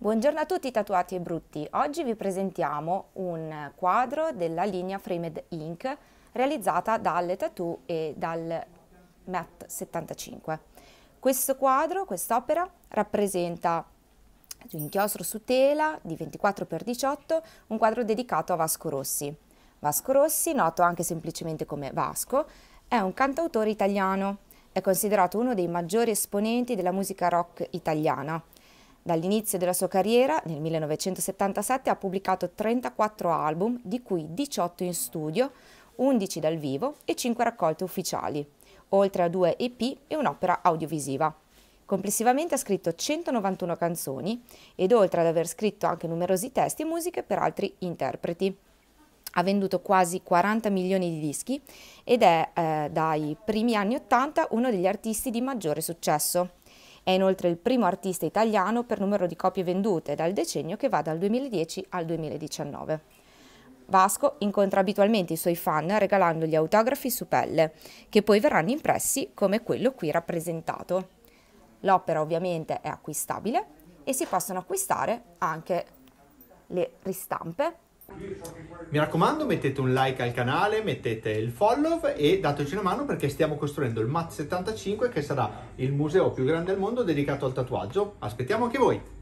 Buongiorno a tutti tatuati e brutti, oggi vi presentiamo un quadro della linea Framed Ink realizzata dalle Tattoo e dal MAT 75. Questo quadro, quest'opera, rappresenta un inchiostro su tela di 24x18, un quadro dedicato a Vasco Rossi. Vasco Rossi, noto anche semplicemente come Vasco, è un cantautore italiano, è considerato uno dei maggiori esponenti della musica rock italiana Dall'inizio della sua carriera, nel 1977, ha pubblicato 34 album, di cui 18 in studio, 11 dal vivo e 5 raccolte ufficiali, oltre a due EP e un'opera audiovisiva. Complessivamente ha scritto 191 canzoni ed oltre ad aver scritto anche numerosi testi e musiche per altri interpreti. Ha venduto quasi 40 milioni di dischi ed è eh, dai primi anni 80 uno degli artisti di maggiore successo. È inoltre il primo artista italiano per numero di copie vendute dal decennio che va dal 2010 al 2019. Vasco incontra abitualmente i suoi fan regalandogli autografi su pelle, che poi verranno impressi come quello qui rappresentato. L'opera ovviamente è acquistabile e si possono acquistare anche le ristampe mi raccomando, mettete un like al canale, mettete il follow e dateci una mano perché stiamo costruendo il MAT 75 che sarà il museo più grande al mondo dedicato al tatuaggio. Aspettiamo anche voi!